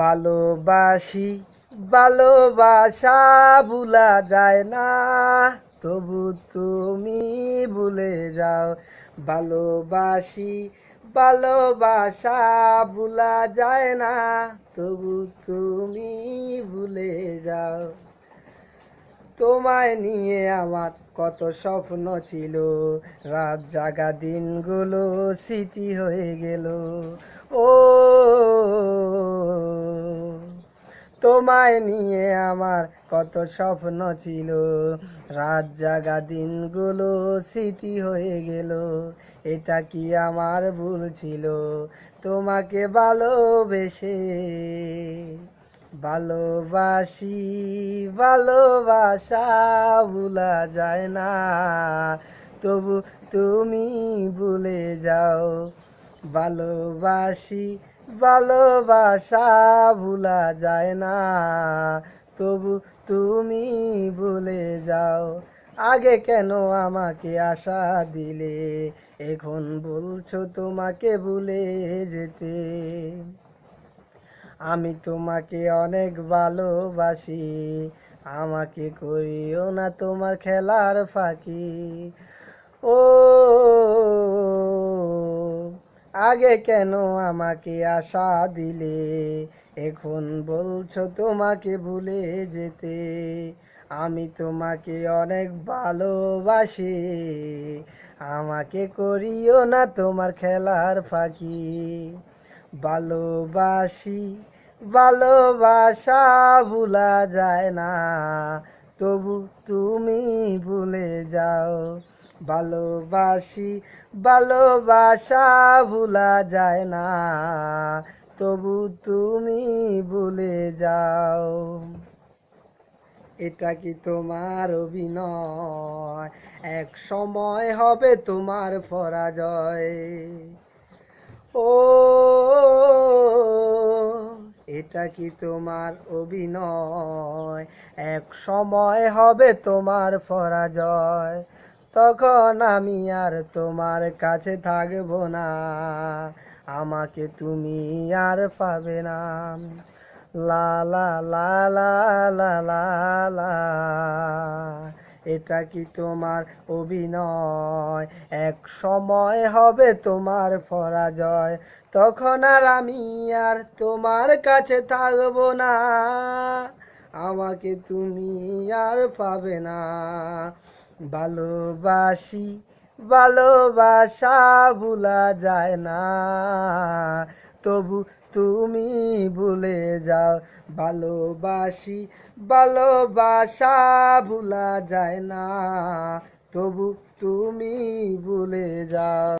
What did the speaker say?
ভালোবাসি ভালোবাসা ভুলা যায় না তবু তুমি ভুলে যাও ভালোবাসি ভালোবাসা ভুলা যায় না তবু তুমি ভুলে যাও তোমায় নিয়ে আমার কত স্বপ্ন ছিল রাত জাগা দিনগুলো স্মৃতি হয়ে গেল ও তোমায় নিয়ে আমার কত স্বপ্ন ছিল রাত জাগা দিনগুলো স্মৃতি হয়ে গেল এটা কি আমার ভুল ছিল তোমাকে ভালোবেসে ভালোবাসি ভালোবাসা ভুলা যায় না তবু তুমি ভুলে যাও ভালোবাসি ভালোবাসা ভুলা যায় না তবু তুমি ভুলে যাও আগে কেন আমাকে আশা দিলে এখন বলছো তোমাকে ভুলে যেতে আমি তোমাকে অনেক ভালোবাসি আমাকে করিও না তোমার খেলার ফাঁকি ও আগে কেন আমাকে আশা দিলে এখন বলছো তোমাকে ভুলে যেতে আমি তোমাকে অনেক ভালোবাসি আমাকে করিও না তোমার খেলার ফাঁকি ভালোবাসি ভালোবাসা ভুলা যায় না তবু তুমি ভুলে যাও ভালোবাসি ভালোবাসা ভুলা যায় না তবু তুমি ভুলে যাও এটা কি তোমার অভিনয় এক সময় হবে তোমার পরাজয় ও এটা কি তোমার অভিনয় এক সময় হবে তোমার পরাজয় তখন আমি আর তোমার কাছে থাকবো না আমাকে তুমি আর পাবে না লা লা এটা কি তোমার অভিনয় এক সময় হবে তোমার পরাজয় তখন আর আমি আর তোমার কাছে থাকব না আমাকে তুমি আর পাবে না ভালোবাসি ভালোবাসা ভুলা যায় না তবু তুমি ভুলে যাও ভালোবাসি ভালোবাসা ভুলা যায় না তবু তুমি ভুলে যাও